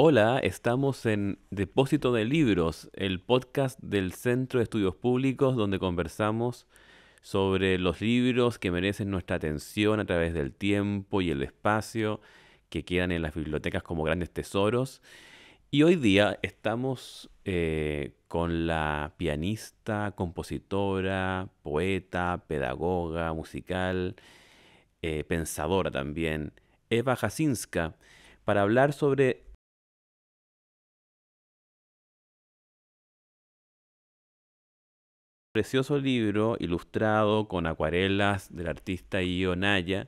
Hola, estamos en Depósito de Libros, el podcast del Centro de Estudios Públicos donde conversamos sobre los libros que merecen nuestra atención a través del tiempo y el espacio, que quedan en las bibliotecas como grandes tesoros. Y hoy día estamos eh, con la pianista, compositora, poeta, pedagoga, musical, eh, pensadora también, Eva Jasinska, para hablar sobre precioso libro ilustrado con acuarelas del artista Io Naya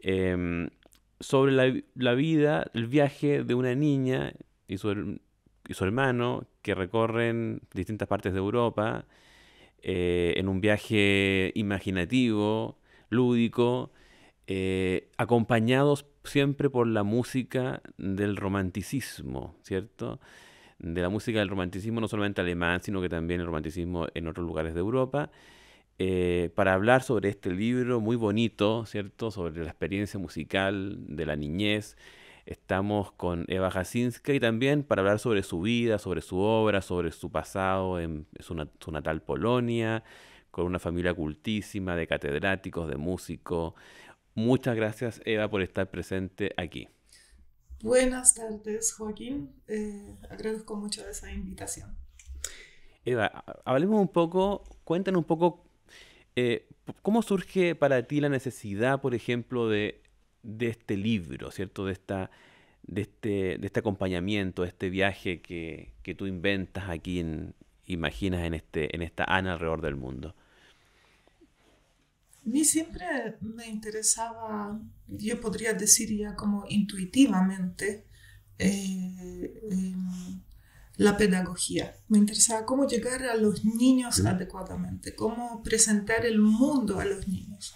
em, sobre la, vida, el viaje de una niña y su, hermano que recorren distintas partes de Europa eh, en un viaje imaginativo, lúdico, eh, acompañados siempre por la música del romanticismo, ¿cierto? de la música del romanticismo, no solamente alemán, sino que también el romanticismo en otros lugares de Europa, eh, para hablar sobre este libro muy bonito, ¿cierto? Sobre la experiencia musical de la niñez. Estamos con Eva Jasinska y también para hablar sobre su vida, sobre su obra, sobre su pasado en su natal Polonia, con una familia cultísima de catedráticos, de músicos. Muchas gracias Eva por estar presente aquí. Buenas tardes, Joaquín. Eh, agradezco mucho esa invitación. Eva, hablemos un poco, cuéntanos un poco eh, cómo surge para ti la necesidad, por ejemplo, de, este libro, ¿cierto? De, este, de este acompañamiento, de este viaje que, tú inventas aquí, en, imaginas en, este, en esta Ana alrededor del mundo. A mí siempre me interesaba, yo podría decir ya como intuitivamente, eh, em, la pedagogía. Me interesaba cómo llegar a los niños adecuadamente, cómo presentar el mundo a los niños.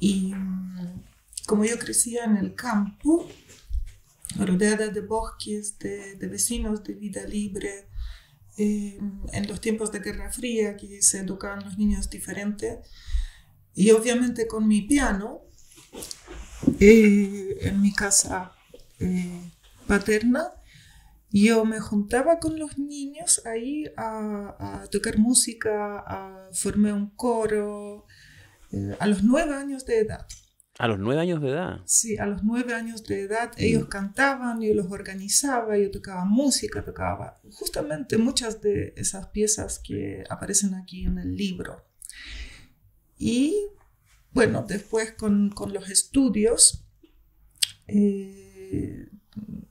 Y mm, como yo crecía en el campo, rodeada de bosques, de, vecinos, de vida libre, em, en los tiempos de Guerra Fría, que se educaban los niños diferentes, y obviamente con mi piano, eh, en mi casa eh, paterna, yo me juntaba con los niños ahí a, tocar música, a, formé un coro eh, a los nueve años de edad. A los nueve años de edad. Sí, a los nueve años de edad ellos cantaban, yo los organizaba, yo tocaba música, tocaba justamente muchas de esas piezas que aparecen aquí en el libro. Y bueno, después con, con los estudios, eh,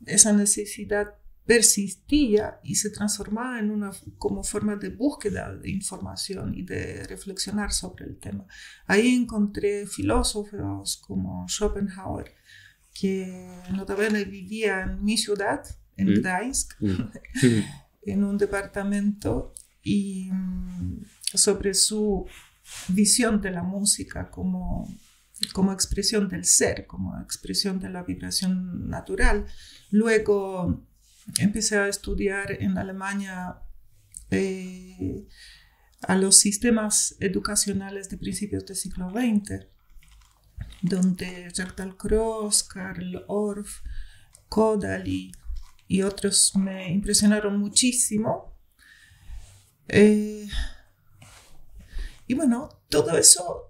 esa necesidad persistía y se transformaba en una como forma de búsqueda de información y de reflexionar sobre el tema. Ahí encontré filósofos como Schopenhauer, que notablemente vivía en mi ciudad, en mm. Gdańsk, mm. en un departamento, y mm, sobre su visión de la música como, como expresión del ser, como expresión de la vibración natural. Luego empecé a estudiar en Alemania eh, a los sistemas educacionales de principios del siglo XX, donde Jacques Cross, Karl Orff, Kodaly y otros me impresionaron muchísimo. Eh, y bueno, todo eso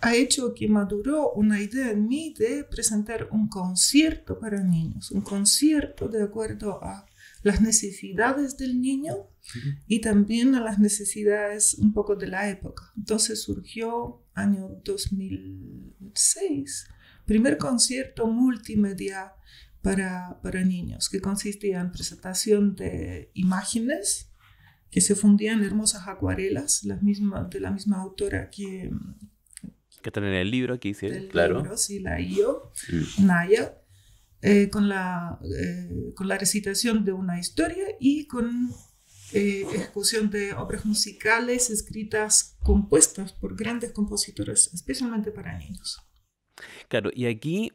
ha hecho que maduró una idea en mí de presentar un concierto para niños, un concierto de acuerdo a las necesidades del niño y también a las necesidades un poco de la época. Entonces surgió año 2006, primer concierto multimedia para, para niños, que consistía en presentación de imágenes que se fundían hermosas acuarelas las mismas, de la misma autora que... Que están en el libro que hicieron, claro. Libro, sí, la IO, mm. Naya, eh, con, la, eh, con la recitación de una historia y con eh, ejecución de obras musicales escritas, compuestas por grandes compositores, especialmente para niños. Claro, y aquí,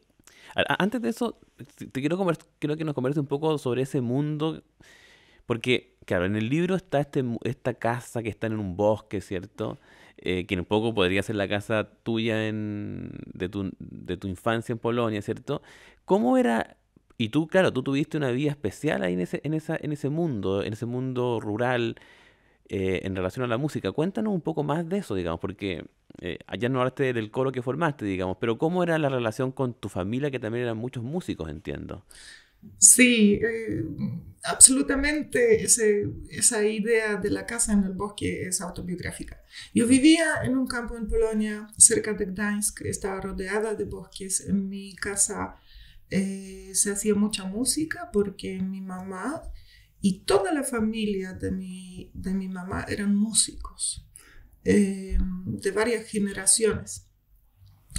antes de eso, te quiero, quiero que nos converse un poco sobre ese mundo, porque Claro, en el libro está este, esta casa que está en un bosque, ¿cierto? Eh, que un poco podría ser la casa tuya en, de, tu, infancia en Polonia, ¿cierto? ¿Cómo era y tú, claro, tú tuviste una vida especial ahí en ese, en esa, en ese mundo, en ese mundo rural, eh, en relación a la música. Cuéntanos un poco más de eso, digamos, porque eh, allá no hablaste del coro que formaste, digamos, pero ¿cómo era la relación con tu familia, que también eran muchos músicos, entiendo? Sí, eh, absolutamente esa idea de la casa en el bosque es autobiográfica. Yo vivía en un campo en Polonia, cerca de Gdańsk, estaba rodeada de bosques. En mi casa eh, se hacía mucha música porque mi mamá y toda la familia de mi, mamá eran músicos eh, de varias generaciones.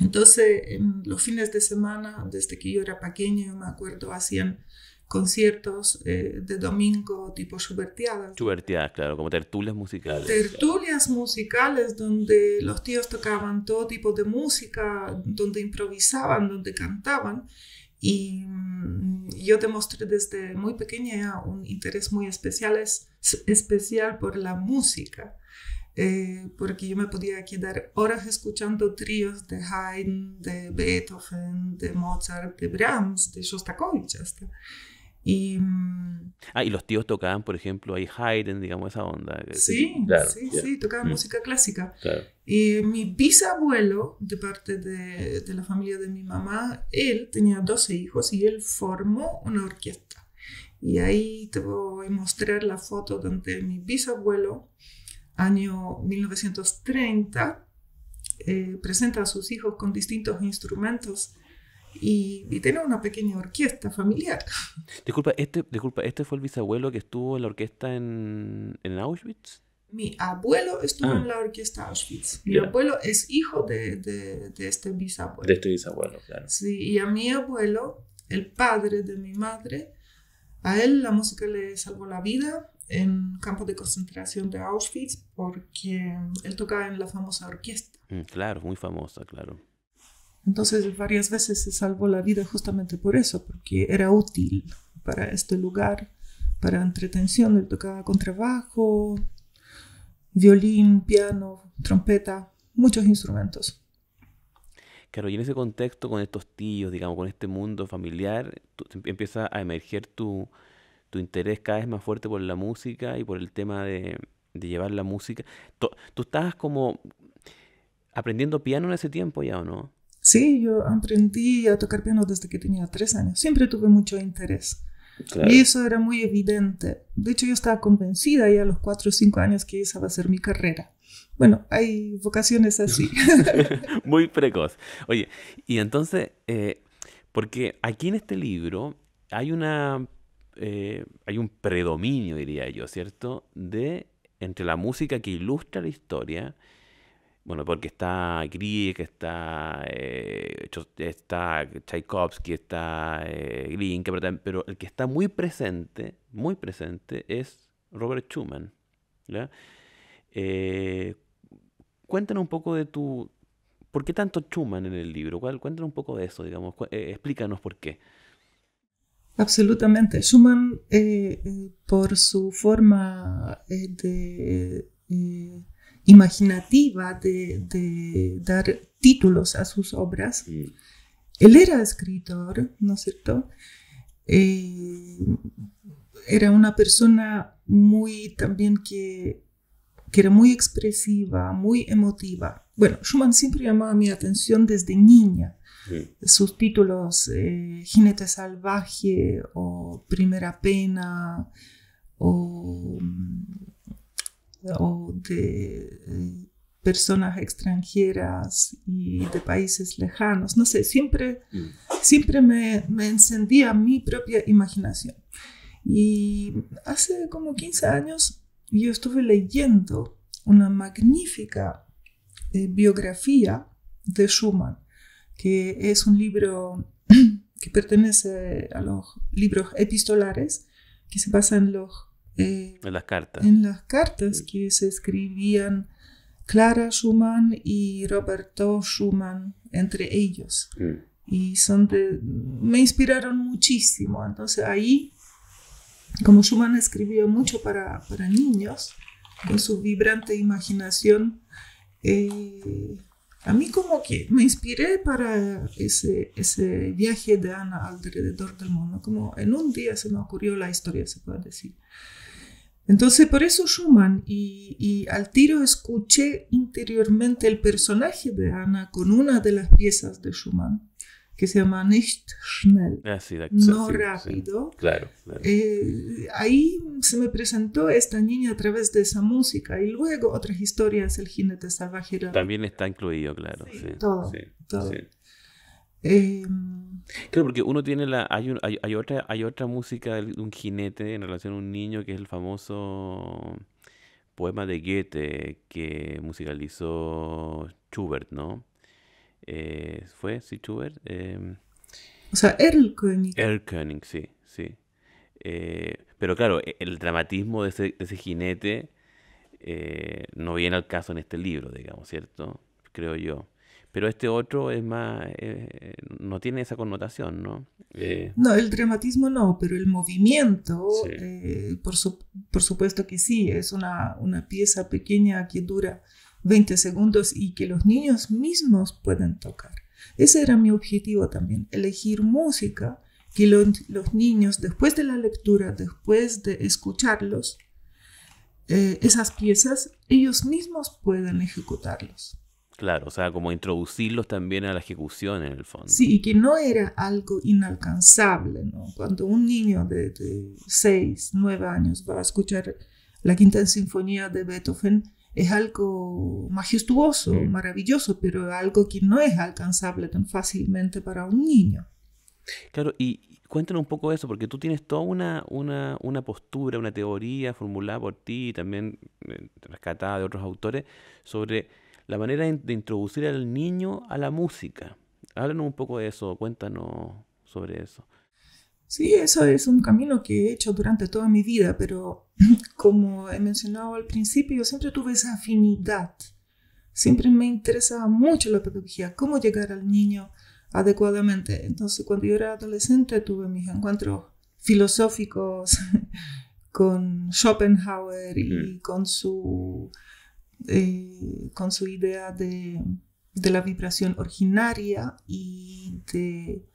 Entonces, los fines de semana, desde que yo era pequeña, yo me acuerdo, hacían conciertos eh, de domingo tipo chubertiadas. Chubertiadas, claro, como tertulias musicales. Tertulias musicales donde los tíos tocaban todo tipo de música, donde improvisaban, donde cantaban. Y mm, yo demostré desde muy pequeña un interés muy especial, especial por la música. Eh, porque yo me podía quedar horas escuchando tríos de Haydn, de Beethoven, de Mozart, de Brahms, de Shostakovich hasta. Y, mm, ah, y los tíos tocaban, por ejemplo, ahí Haydn, digamos, esa onda. Sí, sí, sí, tocaban mm. música clásica. Y mi bisabuelo, de parte de, de, la familia de mi mamá, él tenía 12 hijos y él formó una orquesta. Y ahí te voy a mostrar la foto donde mi bisabuelo año 1930, eh, presenta a sus hijos con distintos instrumentos y, tiene una pequeña orquesta familiar. Disculpa, este, disculpa, ¿este fue el bisabuelo que estuvo en la orquesta en, Auschwitz? Mi abuelo estuvo en ah. la orquesta Auschwitz. Mi abuelo es hijo de, de, este bisabuelo. De este bisabuelo, claro. Sí, y a mi abuelo, el padre de mi madre, a él la música le salvó la vida en campo de concentración de Auschwitz porque él tocaba en la famosa orquesta. Mm, claro, muy famosa, claro. Entonces varias veces se salvó la vida justamente por eso, porque era útil para este lugar, para entretención. Él tocaba trabajo, violín, piano, trompeta, muchos instrumentos. Claro, y en ese contexto, con estos tíos, digamos, con este mundo familiar, em, empieza a emerger tu, tu interés cada vez más fuerte por la música y por el tema de, llevar la música. ¿Tú, estabas como aprendiendo piano en ese tiempo ya o no? Sí, yo aprendí a tocar piano desde que tenía tres años. Siempre tuve mucho interés. Y eso era muy evidente. De hecho, yo estaba convencida ya a los cuatro o cinco años que esa va a ser mi carrera. Bueno, hay vocaciones así. muy precoz. Oye, y entonces, eh, porque aquí en este libro hay una eh, hay un predominio, diría yo, ¿cierto? De entre la música que ilustra la historia, bueno, porque está Grieg, está, eh, está Tchaikovsky, está eh, pero el que está muy presente, muy presente, es Robert Schumann. Eh, cuéntanos un poco de tu... ¿Por qué tanto Schumann en el libro? cuéntanos un poco de eso, digamos. explícanos por qué. Absolutamente. Schumann, eh, eh, por su forma eh, imaginativa de, dar títulos a sus obras, él era escritor, ¿no es cierto? era una persona muy también que, que era muy expresiva, muy emotiva. Bueno, Schumann siempre llamaba mi atención desde niña sus títulos eh, Jinete Salvaje o Primera Pena o, mm, de eh, personas extranjeras y de países lejanos. No sé, siempre, mm. siempre me, me encendía mi propia imaginación. Y hace como 15 años yo estuve leyendo una magnífica eh, biografía de Schumann que es un libro que pertenece a los libros epistolares, que se basa en los... Eh, en las cartas. En las cartas que se escribían Clara Schumann y Roberto Schumann entre ellos. Mm. Y son me inspiraron muchísimo. Entonces ahí, como Schumann escribió mucho para, para niños, con su vibrante imaginación, eh, a mí como que me inspiré para ese, ese viaje de Ana alrededor del mundo, como en un día se me ocurrió la historia, se puede decir. Entonces, por eso Schumann y, y, al tiro escuché interiormente el personaje de Ana con una de las piezas de Schumann que se llama nicht schnell, ah, no rápido. claro. Eh, ahí se me presentó esta niña a través de esa música y luego otras historias, El jinete salvaje. También está incluido, claro. todo. todo. Em, claro, porque uno tiene la. Hay, hay, otra, hay otra música de un jinete en relación a un niño que es el famoso poema de Goethe que musicalizó Schubert, ¿no? Eh, fue si Eh, em, o sea, Erlkönig. Erlkönig, sí, sí. Eh, pero claro, e, el dramatismo de ese, jinete eh, no viene al caso en este libro, digamos, ¿cierto? Creo yo. Pero este otro es más, no tiene esa connotación, ¿no? no, el dramatismo no, pero el movimiento, por, supuesto que sí, es una, una pieza pequeña que dura 20 segundos y que los niños mismos puedan tocar. Ese era mi objetivo también, elegir música que los, niños, después de la lectura, después de escucharlos, eh, esas piezas, ellos mismos puedan ejecutarlos. Claro, o sea, como introducirlos también a la ejecución en el fondo. Sí, y que no era algo inalcanzable, ¿no? Cuando un niño de, de 6, 9 años va a escuchar la quinta sinfonía de Beethoven, es algo majestuoso, mm. maravilloso, pero algo que no es alcanzable tan fácilmente para un niño. Claro, y cuéntanos un poco de eso, porque tú tienes toda una, una, una postura, una teoría formulada por ti y también eh, rescatada de otros autores sobre la manera de introducir al niño a la música. Háblanos un poco de eso, cuéntanos sobre eso. Sí, eso es un camino que he hecho durante toda mi vida, pero como he mencionado al principio, yo siempre tuve esa afinidad. Siempre me interesaba mucho la pedagogía, cómo llegar al niño adecuadamente. Entonces, cuando yo era adolescente, tuve mis encuentros filosóficos con Schopenhauer y con su, eh, con su idea de la vibración originaria y de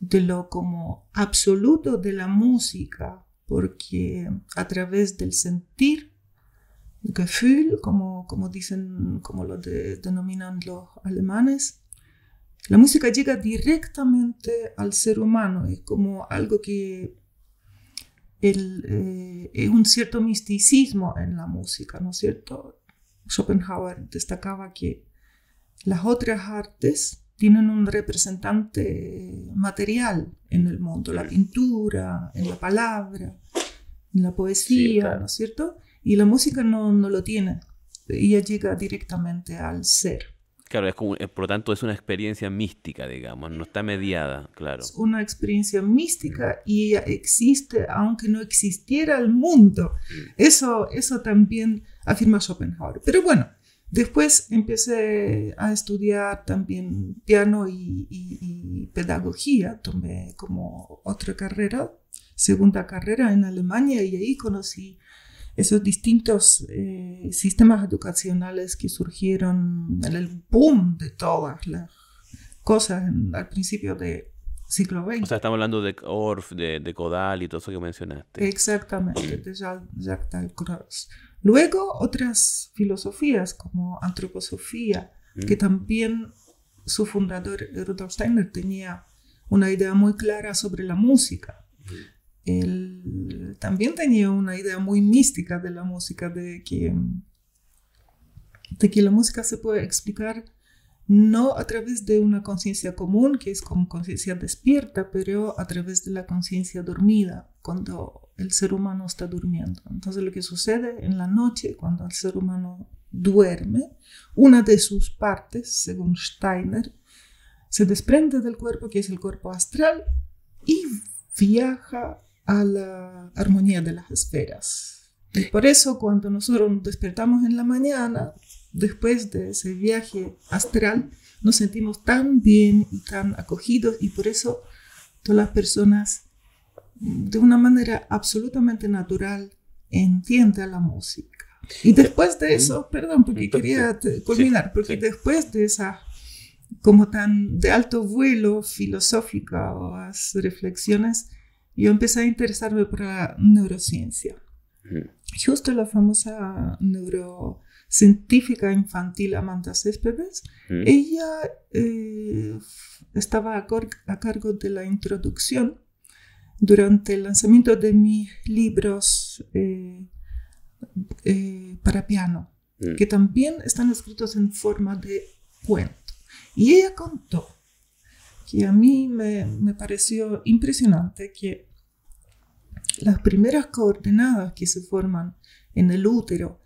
de lo como absoluto de la música, porque a través del sentir, Gefühl, como, dicen, como lo denominan los alemanes, la música llega directamente al ser humano, es como algo que eh, es un cierto misticismo en la música, ¿no es cierto? Schopenhauer destacaba que las otras artes tienen un representante material en el mundo, la pintura, en la palabra, en la poesía, ¿no es cierto? Y la música no, lo tiene, ella llega directamente al ser. Claro, eh, por lo tanto es una experiencia mística, digamos, no está mediada, claro. Es una experiencia mística y ella existe aunque no existiera el mundo. Eso, eso también afirma Schopenhauer. Pero bueno, Después empecé a estudiar también piano y, pedagogía, tomé como otra carrera, segunda carrera en Alemania y ahí conocí esos distintos eh, sistemas educacionales que surgieron en el boom de todas las cosas al principio del siglo XX. O sea, estamos hablando de Orf, de, de Codal y todo eso que mencionaste. Exactamente, de Jacques Dalcroze. Luego otras filosofías como antroposofía, que mm. también su fundador Rudolf Steiner tenía una idea muy clara sobre la música. Mm. Él también tenía una idea muy mística de la música, de que, de que la música se puede explicar no a través de una conciencia común, que es como conciencia despierta, pero a través de la conciencia dormida, cuando el ser humano está durmiendo. Entonces lo que sucede en la noche, cuando el ser humano duerme, una de sus partes, según Steiner, se desprende del cuerpo, que es el cuerpo astral, y viaja a la armonía de las esferas. Y por eso cuando nosotros nos despertamos en la mañana, después de ese viaje astral, nos sentimos tan bien y tan acogidos y por eso todas las personas mm, de una manera absolutamente natural entienden la música. Y después de eso, perdón, porque quería culminar, porque después de esa como tan de alto vuelo filosófica o las reflexiones, yo empecé a interesarme por la neurociencia. Justo la famosa neuro científica infantil Amanda Céspedes, mm. ella eh, estaba a, cargo de la introducción durante el lanzamiento de mis libros eh, eh, para piano, mm. que también están escritos en forma de cuento. Y ella contó que a mí me, me pareció impresionante que las primeras coordenadas que se forman en el útero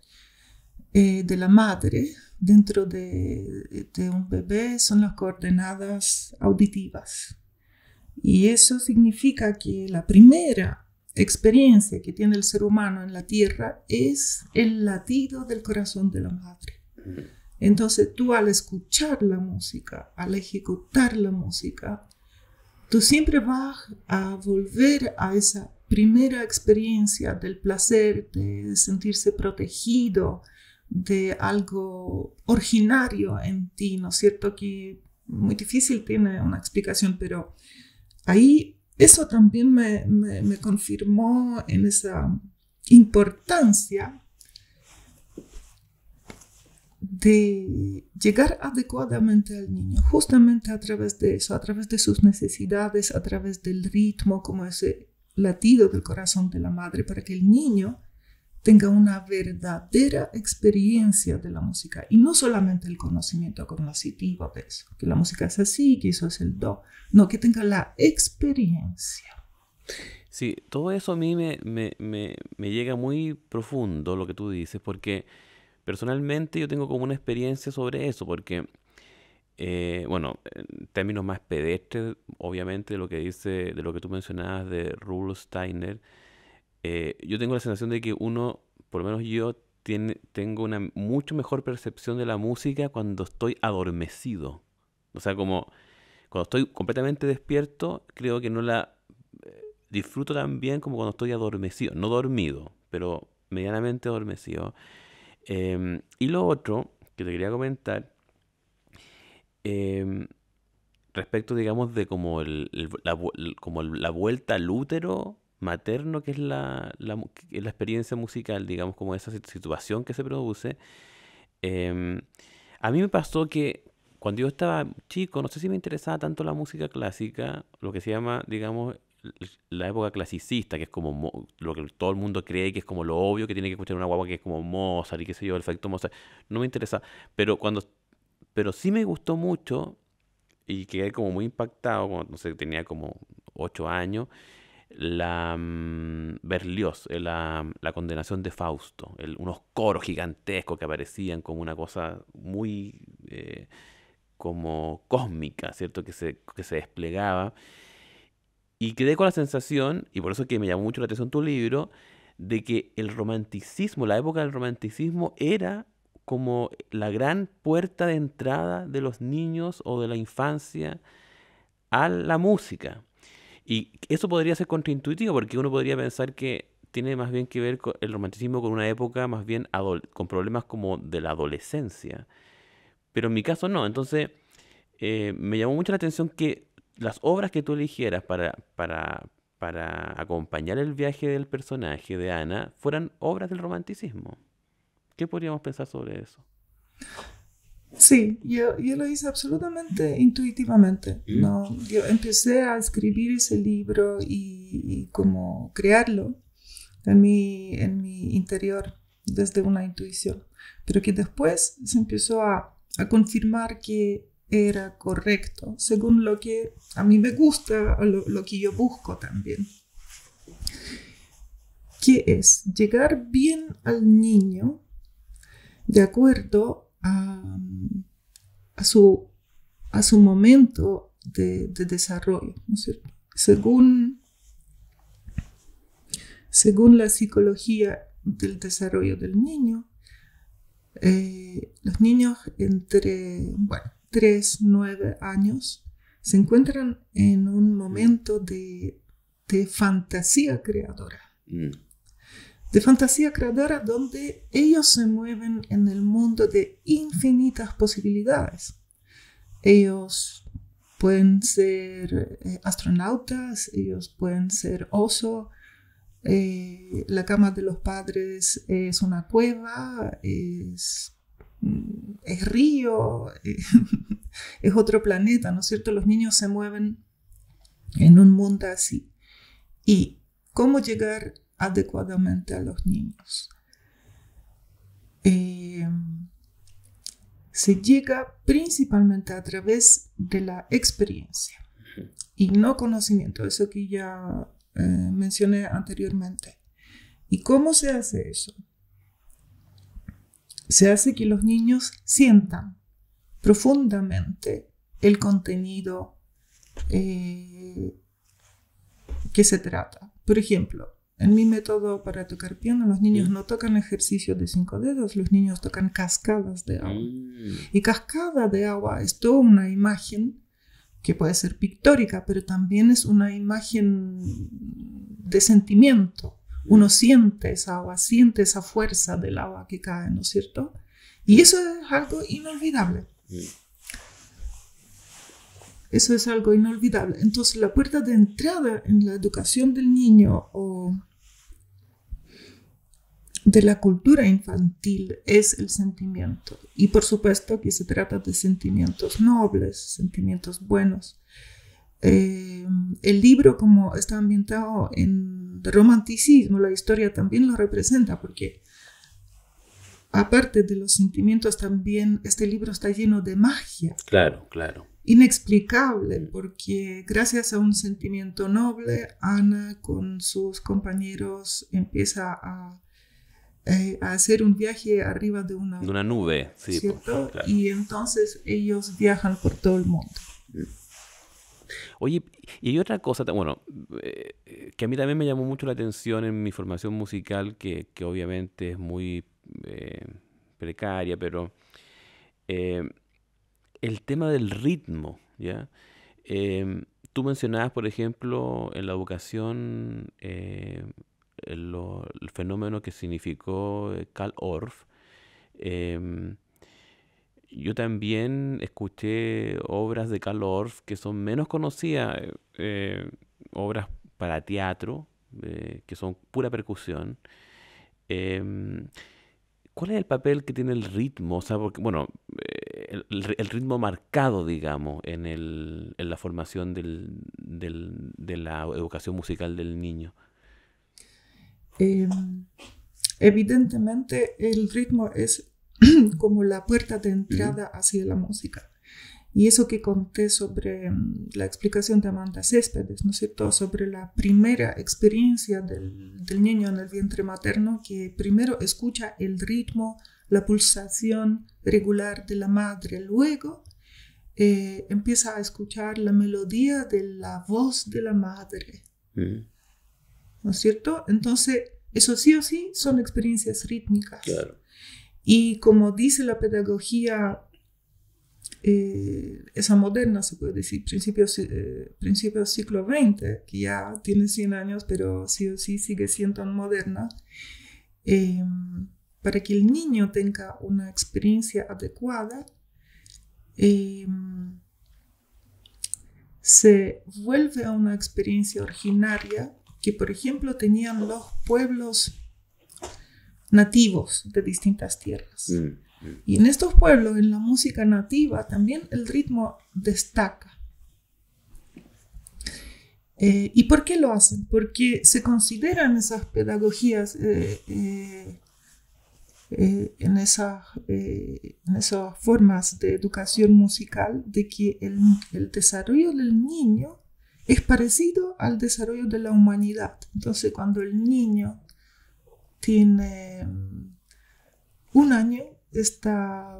eh, de la madre dentro de, un bebé son las coordenadas auditivas. Y eso significa que la primera experiencia que tiene el ser humano en la Tierra es el latido del corazón de la madre. Entonces tú al escuchar la música, al ejecutar la música, tú siempre vas a volver a esa primera experiencia del placer, de sentirse protegido, de algo originario en ti, ¿no es cierto? Que muy difícil tiene una explicación, pero ahí eso también me, confirmó en esa importancia de llegar adecuadamente al niño, justamente a través de eso, a través de sus necesidades, a través del ritmo, como ese latido del corazón de la madre, para que el niño tenga una verdadera experiencia de la música y no solamente el conocimiento cognoscitivo de eso, pues, que la música es así, que eso es el do, no, que tenga la experiencia. Sí, todo eso a mí me, llega muy profundo lo que tú dices, porque personalmente yo tengo como una experiencia sobre eso, porque, eh, bueno, en términos más pedestres, obviamente, lo que dice, de lo que tú mencionabas de Rudolf Steiner, eh, yo tengo la sensación de que uno, por lo menos yo, tiene, tengo una mucho mejor percepción de la música cuando estoy adormecido. O sea, como cuando estoy completamente despierto, creo que no la eh, disfruto tan bien como cuando estoy adormecido. No dormido, pero medianamente adormecido. Em, y lo otro que te quería comentar, em, respecto, digamos, de como, el, la, como la vuelta al útero materno que es la, la, experiencia musical, digamos, como esa situación que se produce. Em, a mí me pasó que cuando yo estaba chico, no sé si me interesaba tanto la música clásica, lo que se llama, digamos, la época clasicista, que es como lo que todo el mundo cree que es como lo obvio que tiene que escuchar una guagua que es como Mozart y qué sé yo, el efecto Mozart. No me interesa, pero cuando pero sí me gustó mucho y quedé como muy impactado, cuando no sé, tenía como 8 años la mm, Berlioz, eh, la, condenación de Fausto, unos coros gigantescos que aparecían como una cosa muy eh, como cósmica, ¿cierto? Que se, que se desplegaba. Y quedé con la sensación, y por eso es que me llamó mucho la atención tu libro, de que el romanticismo, la época del romanticismo era como la gran puerta de entrada de los niños o de la infancia a la música. Y eso podría ser contraintuitivo, porque uno podría pensar que tiene más bien que ver con el romanticismo con una época más bien con problemas como de la adolescencia. Pero en mi caso no. Entonces, eh, me llamó mucho la atención que las obras que tú eligieras para, para, para acompañar el viaje del personaje de Ana fueran obras del romanticismo. ¿Qué podríamos pensar sobre eso? Sí, yo, lo hice absolutamente intuitivamente. Mm. ¿no? Yo empecé a escribir ese libro y, como crearlo en mi, en mi interior desde una intuición, pero que después se empezó a, confirmar que era correcto, según lo que a mí me gusta, lo, lo que yo busco también. ¿Qué es llegar bien al niño de acuerdo a, su, a su momento de, desarrollo, Según, según la psicología del desarrollo del niño, eh, los niños entre bueno, 3, 9 años se encuentran en un momento de, fantasía creadora. Mm de fantasía creadora donde ellos se mueven en el mundo de infinitas posibilidades. Ellos pueden ser eh, astronautas, ellos pueden ser oso, eh, la cama de los padres es una cueva, es, mm, río, es otro planeta, ¿no es cierto? Los niños se mueven en un mundo así. ¿Y cómo llegar adecuadamente a los niños. Em, se llega principalmente a través de la experiencia y no conocimiento, eso que ya eh, mencioné anteriormente. ¿Y cómo se hace eso? Se hace que los niños sientan profundamente el contenido eh, que se trata. Por ejemplo, en mi método para tocar piano, los niños no tocan ejercicio de cinco dedos, los niños tocan cascadas de agua. Ah. Y cascada de agua es toda una imagen que puede ser pictórica, pero también es una imagen de sentimiento. Mm. Uno siente esa agua, siente esa fuerza del agua que cae, ¿no es cierto? Y mm. eso es algo inolvidable. Mm. Eso es algo inolvidable. Entonces, la puerta de entrada en la educación del niño o de la cultura infantil es el sentimiento. Y por supuesto que se trata de sentimientos nobles, sentimientos buenos. Eh, el libro, como está ambientado en romanticismo, la historia también lo representa, porque aparte de los sentimientos, también este libro está lleno de magia. Claro, claro. Inexplicable, porque gracias a un sentimiento noble, Ana con sus compañeros empieza a eh, hacer un viaje arriba de una, de una nube. Pues, y entonces ellos viajan por todo el mundo. Oye, y hay otra cosa, bueno, eh, que a mí también me llamó mucho la atención en mi formación musical, que, obviamente es muy eh, precaria, pero el tema del ritmo, ¿ya? tú mencionabas, por ejemplo, en la educación eh, el fenómeno que significó eh, Karl Orff, em, yo también escuché obras de Karl Orff que son menos conocidas, eh, obras para teatro, eh, que son pura percusión. Em, ¿Cuál es el papel que tiene el ritmo? bueno, el, ritmo marcado, digamos, en, la formación de la educación musical del niño. Em, evidentemente el ritmo es como la puerta de entrada hacia la música. Y eso que conté sobre em, la explicación de Amanda Céspedes, ¿no es cierto?, sobre la primera experiencia del, niño en el vientre materno, que primero escucha el ritmo, la pulsación regular de la madre, luego eh, empieza a escuchar la melodía de la voz de la madre. Mm. ¿no es cierto? Entonces, eso sí o sí son experiencias rítmicas. Y como dice la pedagogía, eh, esa moderna, se puede decir, principios, eh, del principios siglo XX, que ya tiene 100 años, pero sí o sí sigue siendo moderna, em, para que el niño tenga una experiencia adecuada, em, se vuelve a una experiencia originaria que, por ejemplo, tenían los pueblos nativos de distintas tierras. Mm, mm. Y en estos pueblos, en la música nativa, también el ritmo destaca. Eh, ¿Y por qué lo hacen? Porque se consideran esas pedagogías eh, eh, en, esas, formas de educación musical de que el desarrollo del niño es parecido al desarrollo de la humanidad. Entonces, cuando el niño tiene mm, un año, está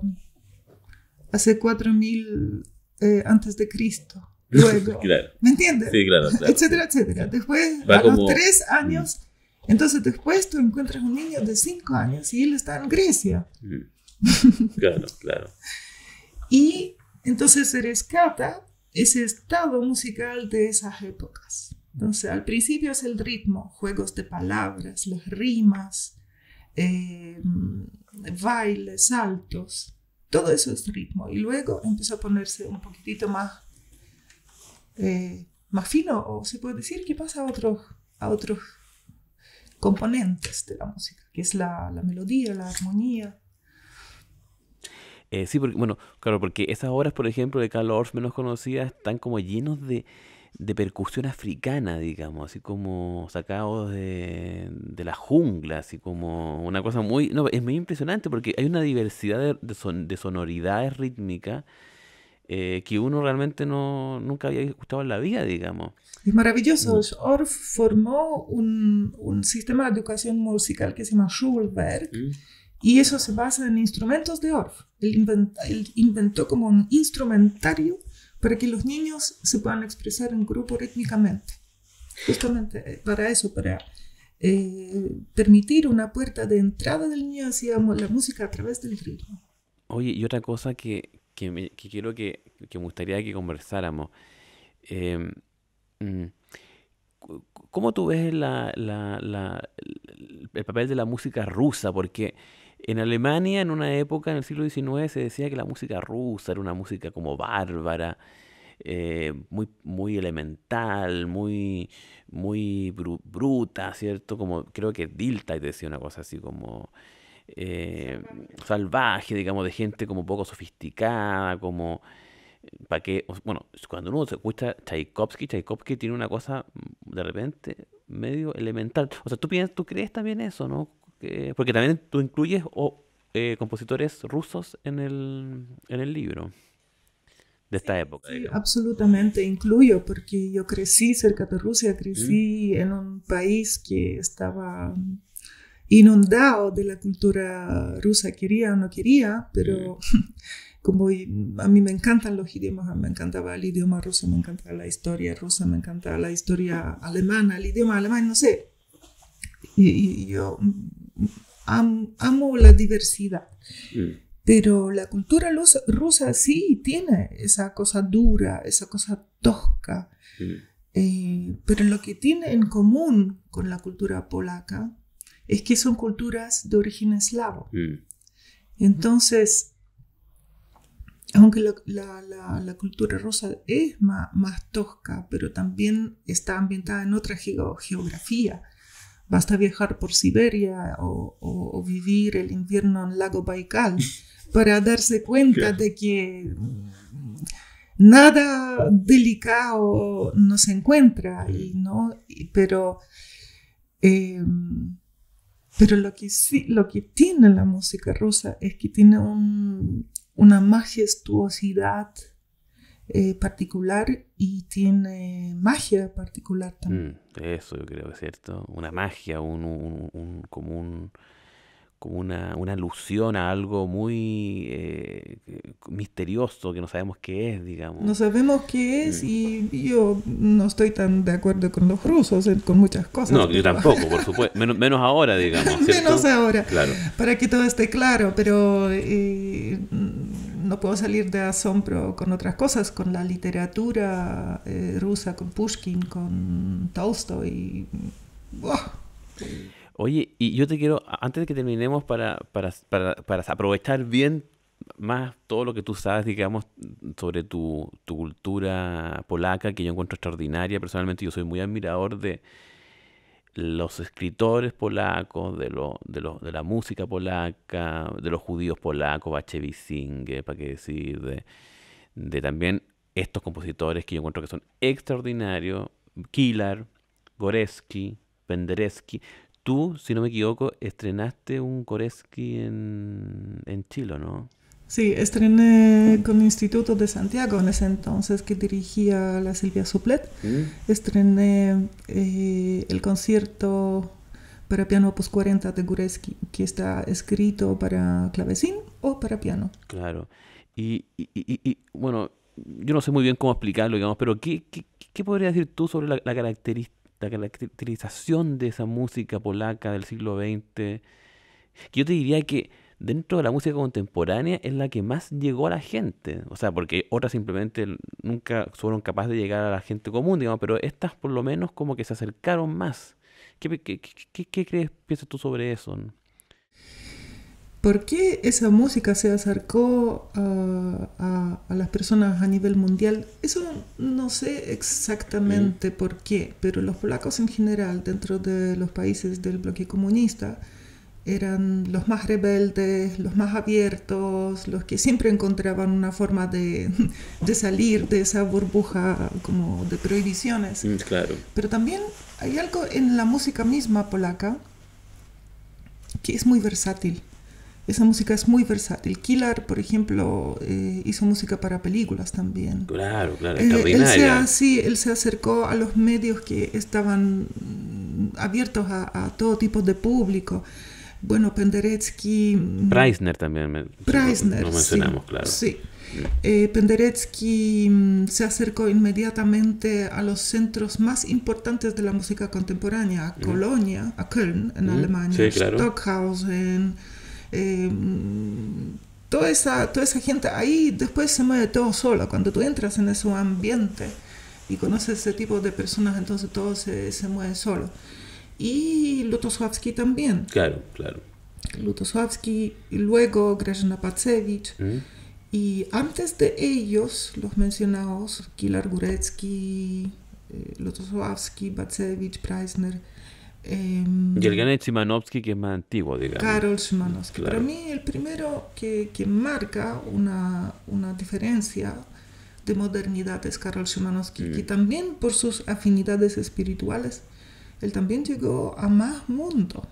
hace 4000 mil eh, antes de Cristo. Luego, ¿me entiendes? Sí, claro, Etcétera, etcétera. Después, a los tres mm. años, entonces después tú encuentras un niño de cinco años y él está en Grecia. Mm. Claro, claro. y entonces se rescata ese estado musical de esas épocas. Entonces, al principio es el ritmo, juegos de palabras, las rimas, eh, bailes, saltos, todo eso es ritmo. Y luego empezó a ponerse un poquitito más, eh, más fino, o se puede decir que pasa a otros, a otros componentes de la música, que es la melodía, la armonía, eh, sí, bueno, claro, porque esas obras, por ejemplo, de Carlos Orff menos conocidas, están como llenos de, de percusión africana, digamos, así como sacados de, de la jungla, así como una cosa muy... No, es muy impresionante porque hay una diversidad de, sonoridades rítmicas eh, que uno realmente no, nunca había escuchado en la vida, digamos. Es maravilloso. Mm. Orff formó un, un sistema de educación musical que se llama Schulwerk. Mm. Y eso se basa en instrumentos de orf Él, inventó como un instrumentario para que los niños se puedan expresar en grupo rítmicamente. Justamente eh, para eso, para eh, permitir una puerta de entrada del niño hacia la música a través del ritmo. Oye, y otra cosa que, que, quiero que, que, me gustaría que conversáramos. Em, mm, ¿Cómo tú ves la, la, el papel de la música rusa? Porque en Alemania, en una época, en el siglo XIX, se decía que la música rusa era una música como bárbara, eh, muy, muy elemental, muy, muy bruta, ¿cierto? Como creo que Diltay decía una cosa así como eh, salvaje, digamos, de gente como poco sofisticada, como para qué, bueno, cuando uno se escucha Tchaikovsky, Tchaikovsky tiene una cosa mm, de repente medio elemental. O sea, tú piensas, tú crees también eso, ¿no? Eh, porque también tú incluyes o eh, compositores rusos en el, en el libro de esta época. Sí, absolutamente incluyo, porque yo crecí cerca de Rusia, crecí en un país que estaba inundado de la cultura rusa, quería o no quería, pero como a mí me encantan los idiomas, me encantaba el idioma ruso, me encantaba la historia rusa, me encantaba la historia alemana, el idioma alemán, no sé. y yo amo la diversidad. Mm. Pero la cultura rusa, sí tiene esa cosa dura, esa cosa tosca. Mm. Eh, pero lo que tiene en común con la cultura polaca es que son culturas de origen eslavo. Mm. Entonces, aunque la, cultura rusa es más, tosca, pero también está ambientada en otra geografía, Basta viajar por Siberia o, vivir el invierno en lago Baikal para darse cuenta de que nada delicado no se encuentra, y, ¿no? pero, em, pero lo, que sí, lo que tiene la música rusa es que tiene una majestuosidad eh, particular y tiene magia particular también. Mm, eso yo creo que es cierto. Una magia, un, como, una, alusión a algo muy eh, misterioso que no sabemos qué es, digamos. No sabemos qué es mm. y yo no estoy tan de acuerdo con los rusos, con muchas cosas. No, yo tampoco, por supuesto. Menos, ahora, digamos. Menos ahora. Claro. Para que todo esté claro, pero eh, no puedo salir de asombro con otras cosas, con la literatura eh, rusa, con Pushkin, con Tolstoy. Oye, y yo te quiero, antes de que terminemos, para, para, aprovechar bien más todo lo que tú sabes, digamos, sobre tu, cultura polaca, que yo encuentro extraordinaria. Personalmente yo soy muy admirador de, los escritores polacos, de, de, de, la música polaca, de los judíos polacos, Bachevisingue, para qué decir, de, de, también estos compositores que yo encuentro que son extraordinarios, Kilar, Goreski, Penderecki. Tú, si no me equivoco, estrenaste un Goreski en, en Chile, ¿no? Sí, estrené con Instituto de Santiago en ese entonces que dirigía la Silvia Suplet. Mm. Estrené eh, el concierto para piano opus 40 de Gureski, que está escrito para clavecín o para piano. Claro. Y, y, y, y bueno, yo no sé muy bien cómo explicarlo, digamos, pero ¿qué, qué, podrías decir tú sobre la, caracterización de esa música polaca del siglo XX? yo te diría que dentro de la música contemporánea es la que más llegó a la gente. O sea, porque otras simplemente nunca fueron capaces de llegar a la gente común, digamos, pero estas por lo menos como que se acercaron más. ¿Qué, crees, piensas tú sobre eso? ¿Por qué esa música se acercó a, las personas a nivel mundial? Eso no sé exactamente mm. por qué, pero los polacos en general, dentro de los países del bloque comunista, eran los más rebeldes, los más abiertos, los que siempre encontraban una forma de, salir de esa burbuja como de prohibiciones. Mm, claro. Pero también hay algo en la música misma polaca que es muy versátil. Esa música es muy versátil. Kilar, por ejemplo, eh, hizo música para películas también. Claro, claro, eh, él se, acercó a los medios que estaban abiertos a todo tipo de público. Bueno, Penderecki... Mm, Preisner también. mencionamos, sí, claro. Sí. Eh, Penderecki mm, se acercó inmediatamente a los centros más importantes de la música contemporánea, a Colonia, a Köln en Alemania, Stockhausen, eh, mm, toda, esa, toda esa gente ahí después se mueve todo solo. Cuando tú entras en ese ambiente y conoces ese tipo de personas, entonces todo se, se mueve solo y Lutosławski también. Claro, claro. Lutosławski, y luego Grażyna Pacewicz. Mm. Y antes de ellos, los mencionados, Kilar Gurecki, eh, Lutosławski, Pacewicz, Preisner. Em, y el Ganet Szymanowski, que es más antiguo, digamos. Karol Szymanowski. Para mí, el primero que, que marca una, una, diferencia de modernidad es Karol Szymanowski, mm. que también por sus afinidades espirituales él también llegó a más mundo.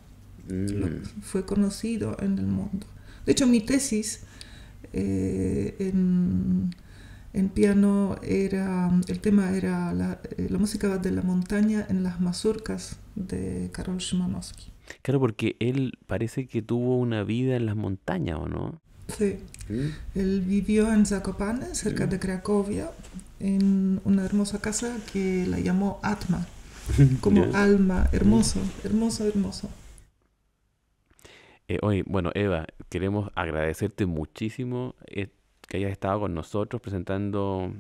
Mm. Fue conocido en el mundo. De hecho, mi tesis eh, en, piano era, el tema era eh, la, música de la montaña en las mazurcas de Karol Szymanowski. Claro, porque él parece que tuvo una vida en las montañas, ¿o no? Sí. Mm. Él vivió en Zakopane, cerca mm. de Cracovia, en una hermosa casa que la llamó Atma como alma, hermoso, hermoso, hermoso. Eh, oye, bueno, Eva, queremos agradecerte muchísimo eh, que hayas estado con nosotros presentando,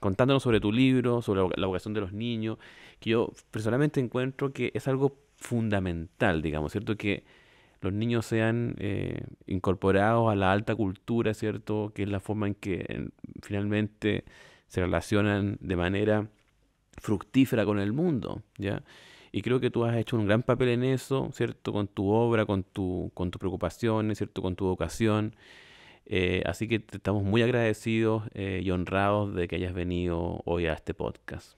contándonos sobre tu libro, sobre la, vocación de los niños, que yo personalmente encuentro que es algo fundamental, digamos, ¿cierto? Que los niños sean eh, incorporados a la alta cultura, ¿cierto? Que es la forma en que finalmente se relacionan de manera fructífera con el mundo, ¿ya? Y creo que tú has hecho un gran papel en eso, ¿cierto? Con tu obra, con, tu, con tus preocupaciones, ¿cierto? Con tu vocación. Eh, así que te estamos muy agradecidos eh, y honrados de que hayas venido hoy a este podcast.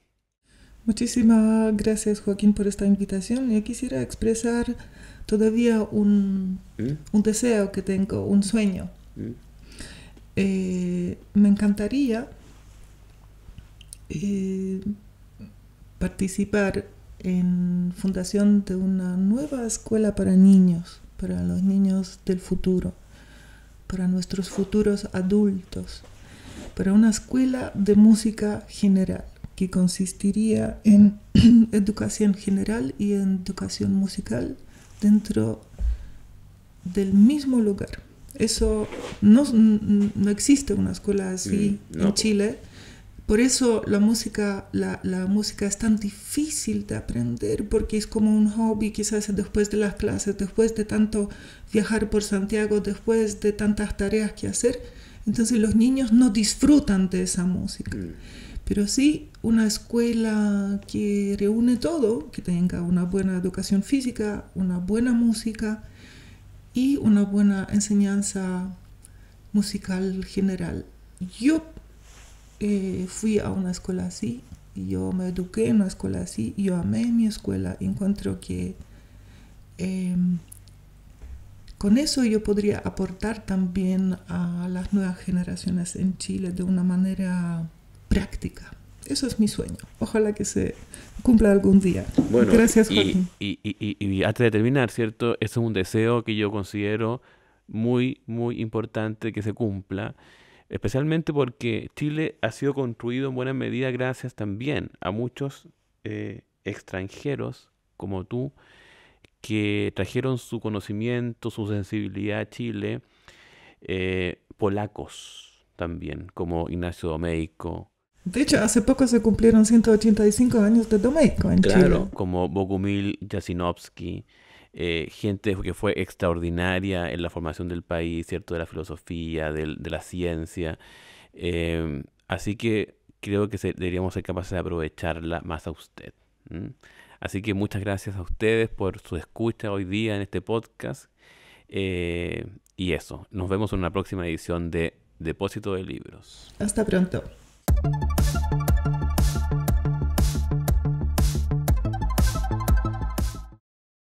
Muchísimas gracias Joaquín por esta invitación. Yo quisiera expresar todavía un, ¿Mm? deseo que tengo, un sueño. ¿Mm? Eh, me encantaría participar en fundación de una nueva escuela para niños, para los niños del futuro, para nuestros futuros adultos, para una escuela de música general que consistiría en educación general y en educación musical dentro del mismo lugar. Eso no, existe una escuela así mm, en Chile por eso la música, la, música es tan difícil de aprender porque es como un hobby quizás después de las clases, después de tanto viajar por Santiago, después de tantas tareas que hacer. Entonces los niños no disfrutan de esa música. Mm. Pero sí una escuela que reúne todo, que tenga una buena educación física, una buena música y una buena enseñanza musical general. Yo eh, fui a una escuela así, yo me eduqué en una escuela así, yo amé mi escuela, encuentro que em, con eso yo podría aportar también a las nuevas generaciones en Chile de una manera práctica. Eso es mi sueño. Ojalá que se cumpla algún día. Gracias, Joaquín. Y, antes de terminar, ¿cierto? Eso es un deseo que yo considero muy, muy importante que se cumpla especialmente porque Chile ha sido construido en buena medida gracias también a muchos eh, extranjeros como tú que trajeron su conocimiento, su sensibilidad a Chile, eh, polacos también, como Ignacio Domeico. De hecho, hace poco se cumplieron 185 años de Domeico en Chile. Claro, como Bogumil Jasinowski. Eh, gente que fue extraordinaria en la formación del país, ¿cierto? De la filosofía, de, la ciencia. Em, así que creo que deberíamos ser capaces de aprovecharla más a usted. Así que muchas gracias a ustedes por su escucha hoy día en este podcast. Eh, y eso, nos vemos en una próxima edición de Depósito de Libros. Hasta pronto.